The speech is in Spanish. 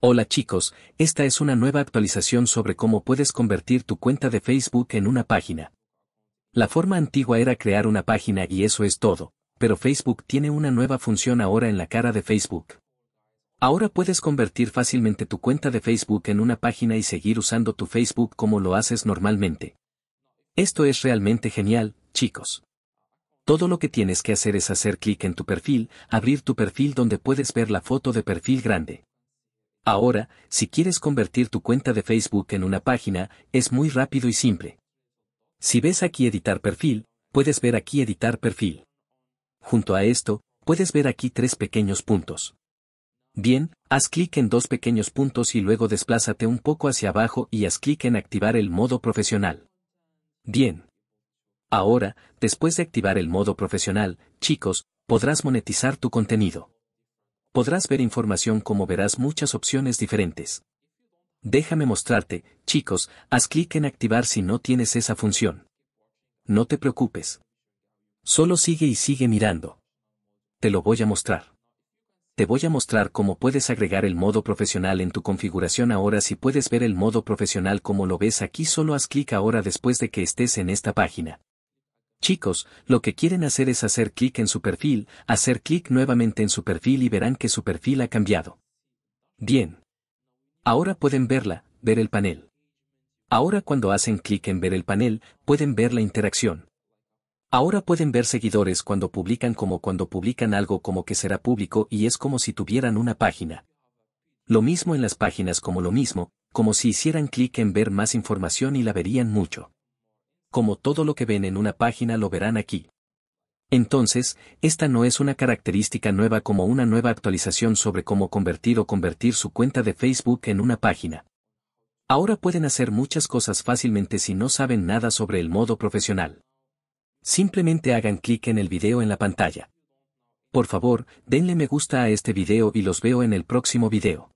Hola chicos, esta es una nueva actualización sobre cómo puedes convertir tu cuenta de Facebook en una página. La forma antigua era crear una página y eso es todo, pero Facebook tiene una nueva función ahora en la cara de Facebook. Ahora puedes convertir fácilmente tu cuenta de Facebook en una página y seguir usando tu Facebook como lo haces normalmente. Esto es realmente genial, chicos. Todo lo que tienes que hacer es hacer clic en tu perfil, abrir tu perfil donde puedes ver la foto de perfil grande. Ahora, si quieres convertir tu cuenta de Facebook en una página, es muy rápido y simple. Si ves aquí editar perfil, puedes ver aquí editar perfil. Junto a esto, puedes ver aquí tres pequeños puntos. Bien, haz clic en dos pequeños puntos y luego desplázate un poco hacia abajo y haz clic en activar el modo profesional. Bien. Ahora, después de activar el modo profesional, chicos, podrás monetizar tu contenido podrás ver información como verás muchas opciones diferentes. Déjame mostrarte, chicos, haz clic en activar si no tienes esa función. No te preocupes. Solo sigue y sigue mirando. Te lo voy a mostrar. Te voy a mostrar cómo puedes agregar el modo profesional en tu configuración ahora si puedes ver el modo profesional como lo ves aquí solo haz clic ahora después de que estés en esta página. Chicos, lo que quieren hacer es hacer clic en su perfil, hacer clic nuevamente en su perfil y verán que su perfil ha cambiado. Bien. Ahora pueden verla, ver el panel. Ahora cuando hacen clic en ver el panel, pueden ver la interacción. Ahora pueden ver seguidores cuando publican como cuando publican algo como que será público y es como si tuvieran una página. Lo mismo en las páginas como lo mismo, como si hicieran clic en ver más información y la verían mucho como todo lo que ven en una página lo verán aquí. Entonces, esta no es una característica nueva como una nueva actualización sobre cómo convertir o convertir su cuenta de Facebook en una página. Ahora pueden hacer muchas cosas fácilmente si no saben nada sobre el modo profesional. Simplemente hagan clic en el video en la pantalla. Por favor, denle me gusta a este video y los veo en el próximo video.